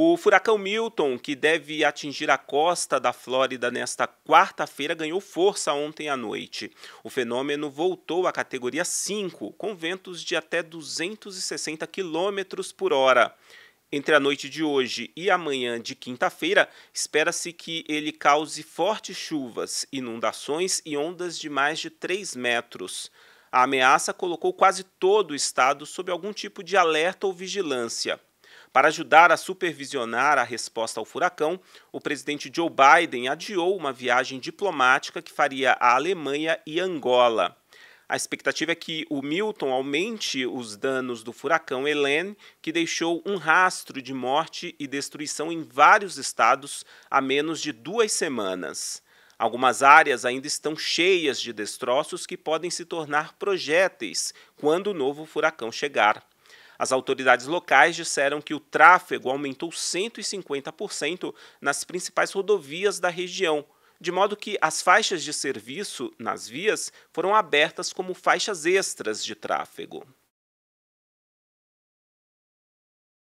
O furacão Milton, que deve atingir a costa da Flórida nesta quarta-feira, ganhou força ontem à noite. O fenômeno voltou à categoria 5, com ventos de até 260 km por hora. Entre a noite de hoje e amanhã de quinta-feira, espera-se que ele cause fortes chuvas, inundações e ondas de mais de 3 metros. A ameaça colocou quase todo o estado sob algum tipo de alerta ou vigilância. Para ajudar a supervisionar a resposta ao furacão, o presidente Joe Biden adiou uma viagem diplomática que faria à Alemanha e Angola. A expectativa é que o Milton aumente os danos do furacão Helene, que deixou um rastro de morte e destruição em vários estados há menos de duas semanas. Algumas áreas ainda estão cheias de destroços que podem se tornar projéteis quando o novo furacão chegar. As autoridades locais disseram que o tráfego aumentou 150% nas principais rodovias da região, de modo que as faixas de serviço nas vias foram abertas como faixas extras de tráfego.